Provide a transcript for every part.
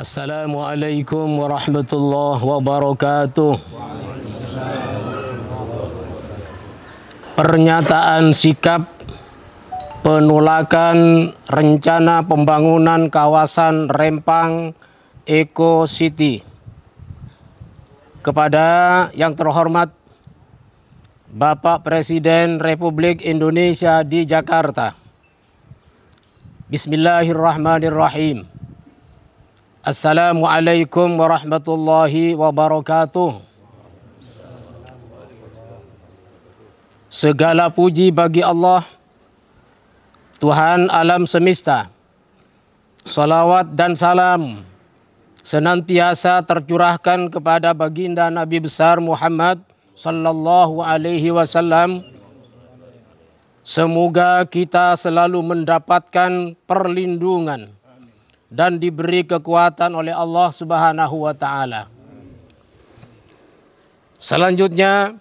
Assalamualaikum warahmatullahi wabarakatuh. Pernyataan sikap penolakan rencana pembangunan kawasan Rempang Eco City kepada yang terhormat Bapak Presiden Republik Indonesia di Jakarta. Bismillahirrahmanirrahim. Assalamualaikum warahmatullahi wabarakatuh. Segala puji bagi Allah, Tuhan alam semesta. Salawat dan salam senantiasa tercurahkan kepada baginda Nabi besar Muhammad sallallahu alaihi wasallam. Semoga kita selalu mendapatkan perlindungan dan diberi kekuatan oleh Allah Subhanahu wa taala. Selanjutnya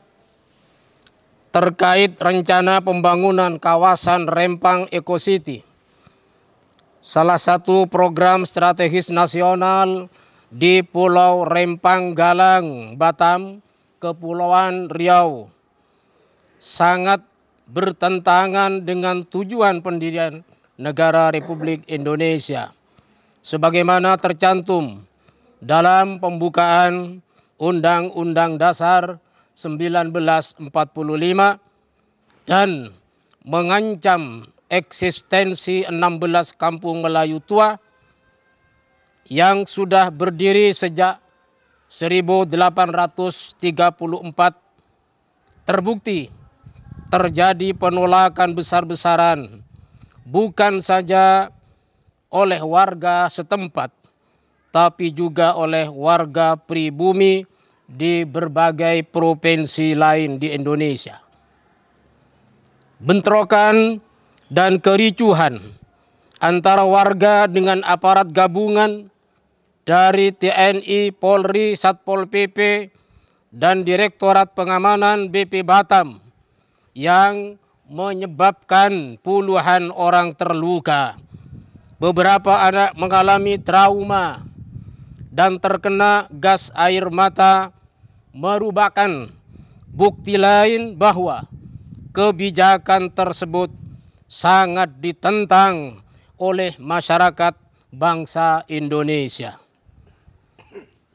terkait rencana pembangunan kawasan Rempang Eco City. Salah satu program strategis nasional di Pulau Rempang Galang, Batam, Kepulauan Riau. Sangat bertentangan dengan tujuan pendirian negara Republik Indonesia sebagaimana tercantum dalam pembukaan Undang-Undang Dasar 1945 dan mengancam eksistensi 16 kampung Melayu tua yang sudah berdiri sejak 1834 terbukti terjadi penolakan besar-besaran bukan saja oleh warga setempat, tapi juga oleh warga pribumi di berbagai provinsi lain di Indonesia. Bentrokan dan kericuhan antara warga dengan aparat gabungan dari TNI, Polri, Satpol PP, dan Direktorat Pengamanan BP Batam yang menyebabkan puluhan orang terluka beberapa anak mengalami trauma dan terkena gas air mata merupakan bukti lain bahwa kebijakan tersebut sangat ditentang oleh masyarakat bangsa Indonesia.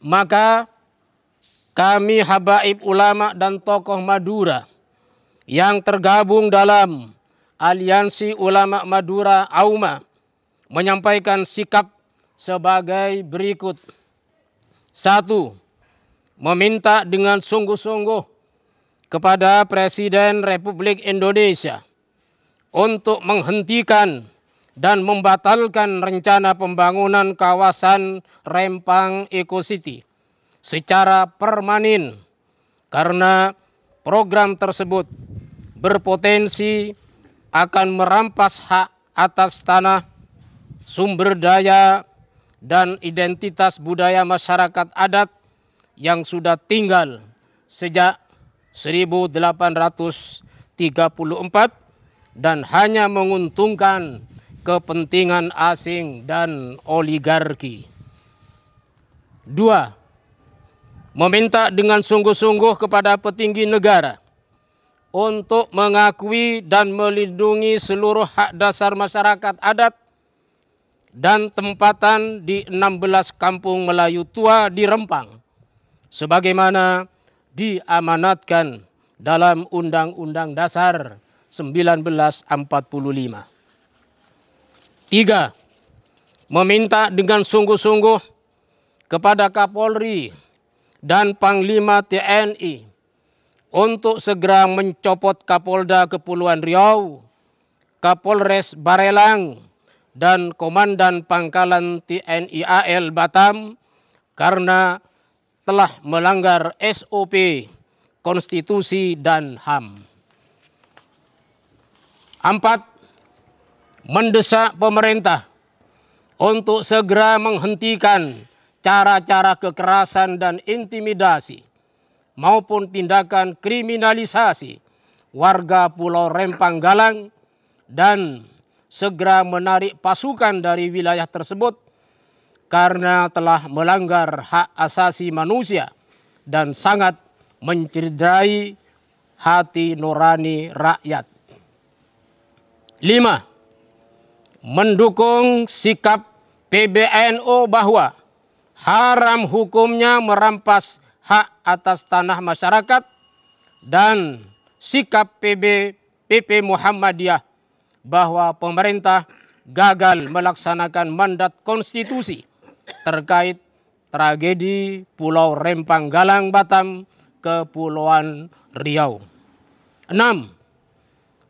Maka kami habaib ulama dan tokoh Madura yang tergabung dalam Aliansi Ulama Madura AUMA menyampaikan sikap sebagai berikut. Satu, meminta dengan sungguh-sungguh kepada Presiden Republik Indonesia untuk menghentikan dan membatalkan rencana pembangunan kawasan Rempang Eco City secara permanen karena program tersebut berpotensi akan merampas hak atas tanah sumber daya dan identitas budaya masyarakat adat yang sudah tinggal sejak 1834 dan hanya menguntungkan kepentingan asing dan oligarki. Dua, meminta dengan sungguh-sungguh kepada petinggi negara untuk mengakui dan melindungi seluruh hak dasar masyarakat adat dan tempatan di 16 kampung Melayu tua di Rempang sebagaimana diamanatkan dalam Undang-Undang Dasar 1945. Tiga, meminta dengan sungguh-sungguh kepada Kapolri dan Panglima TNI untuk segera mencopot Kapolda Kepulauan Riau, Kapolres Barelang, dan Komandan Pangkalan TNI AL Batam karena telah melanggar SOP, konstitusi, dan HAM. Empat, mendesak pemerintah untuk segera menghentikan cara-cara kekerasan dan intimidasi maupun tindakan kriminalisasi warga Pulau Rempang Galang dan segera menarik pasukan dari wilayah tersebut karena telah melanggar hak asasi manusia dan sangat mencederai hati nurani rakyat. Lima, mendukung sikap PBNO bahwa haram hukumnya merampas hak atas tanah masyarakat dan sikap PB PP Muhammadiyah bahwa pemerintah gagal melaksanakan mandat konstitusi terkait tragedi Pulau Rempang Galang Batam Kepulauan Riau. 6.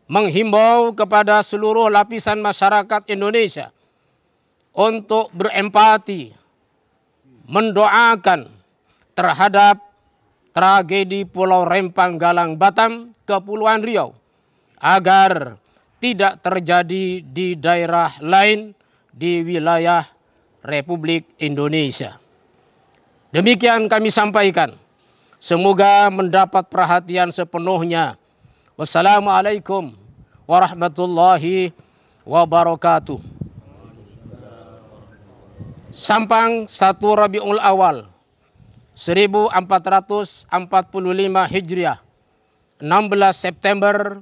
Menghimbau kepada seluruh lapisan masyarakat Indonesia untuk berempati, mendoakan terhadap tragedi Pulau Rempang Galang Batam Kepulauan Riau agar tidak terjadi di daerah lain di wilayah Republik Indonesia. Demikian kami sampaikan. Semoga mendapat perhatian sepenuhnya. Wassalamualaikum warahmatullahi wabarakatuh. Sampang 1 Rabiul Awal 1445 Hijriah 16 September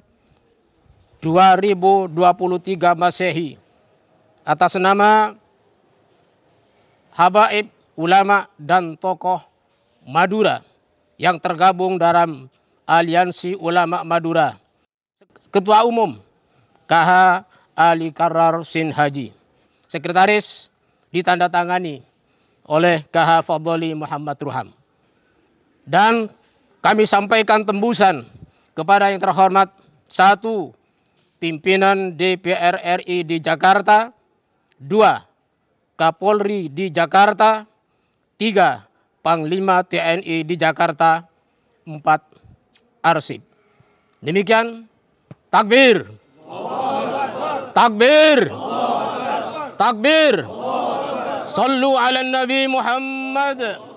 2023 Masehi atas nama habaib ulama dan tokoh Madura yang tergabung dalam Aliansi Ulama Madura. Ketua Umum KH Ali Karar Sin Haji. Sekretaris ditandatangani oleh KH Fadoli Muhammad Ruham. Dan kami sampaikan tembusan kepada yang terhormat satu pimpinan DPR RI di Jakarta, dua Kapolri di Jakarta, tiga Panglima TNI di Jakarta, empat Arsip. Demikian takbir. Takbir. Takbir. Sallu ala Nabi Muhammad.